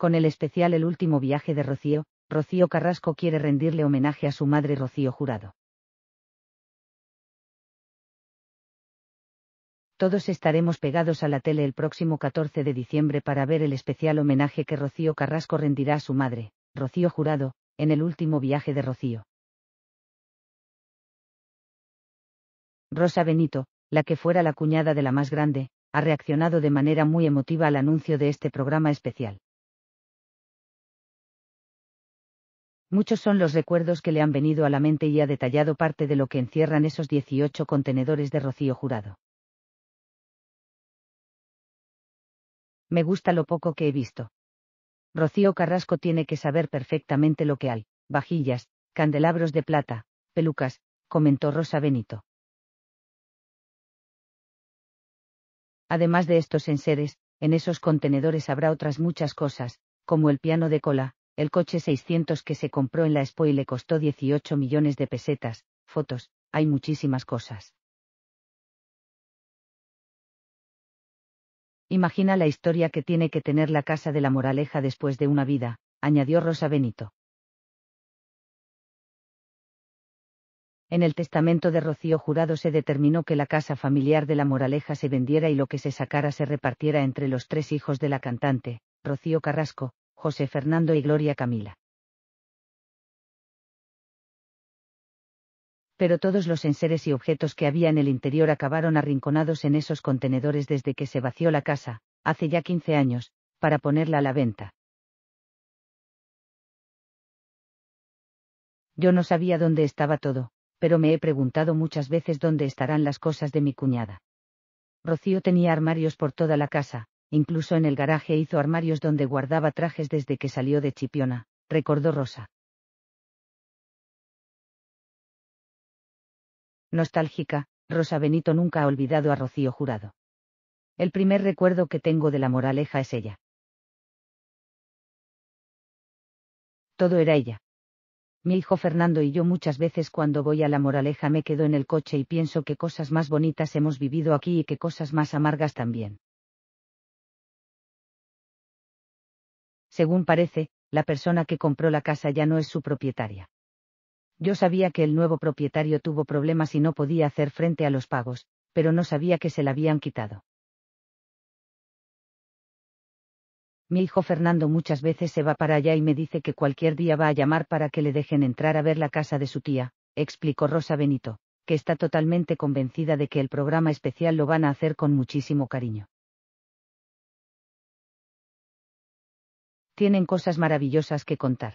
con el especial El último viaje de Rocío, Rocío Carrasco quiere rendirle homenaje a su madre Rocío Jurado. Todos estaremos pegados a la tele el próximo 14 de diciembre para ver el especial homenaje que Rocío Carrasco rendirá a su madre, Rocío Jurado, en el último viaje de Rocío. Rosa Benito, la que fuera la cuñada de la más grande, ha reaccionado de manera muy emotiva al anuncio de este programa especial. Muchos son los recuerdos que le han venido a la mente y ha detallado parte de lo que encierran esos 18 contenedores de rocío jurado. Me gusta lo poco que he visto. Rocío Carrasco tiene que saber perfectamente lo que hay, vajillas, candelabros de plata, pelucas, comentó Rosa Benito. Además de estos enseres, en esos contenedores habrá otras muchas cosas, como el piano de cola, el coche 600 que se compró en la Expo y le costó 18 millones de pesetas, fotos, hay muchísimas cosas. Imagina la historia que tiene que tener la casa de la moraleja después de una vida, añadió Rosa Benito. En el testamento de Rocío Jurado se determinó que la casa familiar de la Moraleja se vendiera y lo que se sacara se repartiera entre los tres hijos de la cantante, Rocío Carrasco, José Fernando y Gloria Camila. Pero todos los enseres y objetos que había en el interior acabaron arrinconados en esos contenedores desde que se vació la casa, hace ya 15 años, para ponerla a la venta. Yo no sabía dónde estaba todo, pero me he preguntado muchas veces dónde estarán las cosas de mi cuñada. Rocío tenía armarios por toda la casa, Incluso en el garaje hizo armarios donde guardaba trajes desde que salió de Chipiona, recordó Rosa. Nostálgica, Rosa Benito nunca ha olvidado a Rocío Jurado. El primer recuerdo que tengo de la moraleja es ella. Todo era ella. Mi hijo Fernando y yo muchas veces cuando voy a la moraleja me quedo en el coche y pienso qué cosas más bonitas hemos vivido aquí y qué cosas más amargas también. Según parece, la persona que compró la casa ya no es su propietaria. Yo sabía que el nuevo propietario tuvo problemas y no podía hacer frente a los pagos, pero no sabía que se la habían quitado. Mi hijo Fernando muchas veces se va para allá y me dice que cualquier día va a llamar para que le dejen entrar a ver la casa de su tía, explicó Rosa Benito, que está totalmente convencida de que el programa especial lo van a hacer con muchísimo cariño. tienen cosas maravillosas que contar.